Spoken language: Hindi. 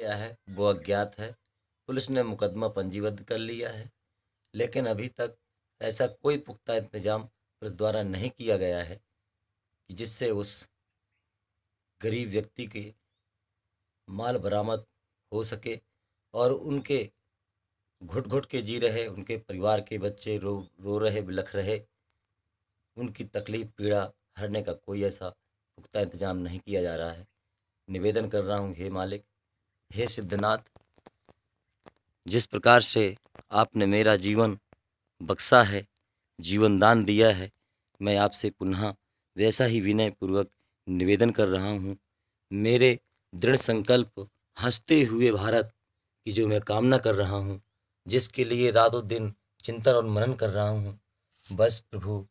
गया है वो अज्ञात है पुलिस ने मुकदमा पंजीबद्ध कर लिया है लेकिन अभी तक ऐसा कोई पुख्ता इंतजाम पुलिस द्वारा नहीं किया गया है कि जिससे उस गरीब व्यक्ति के माल बरामद हो सके और उनके घुट घुट के जी रहे उनके परिवार के बच्चे रो रो रहे बिलख रहे उनकी तकलीफ़ पीड़ा हरने का कोई ऐसा पुख्ता इंतजाम नहीं किया जा रहा है निवेदन कर रहा हूँ हे मालिक हे सिद्धनाथ जिस प्रकार से आपने मेरा जीवन बख्शा है जीवन दान दिया है मैं आपसे पुनः वैसा ही विनय पूर्वक निवेदन कर रहा हूँ मेरे दृढ़ संकल्प हंसते हुए भारत की जो मैं कामना कर रहा हूँ जिसके लिए रातों दिन चिंतन और मनन कर रहा हूँ बस प्रभु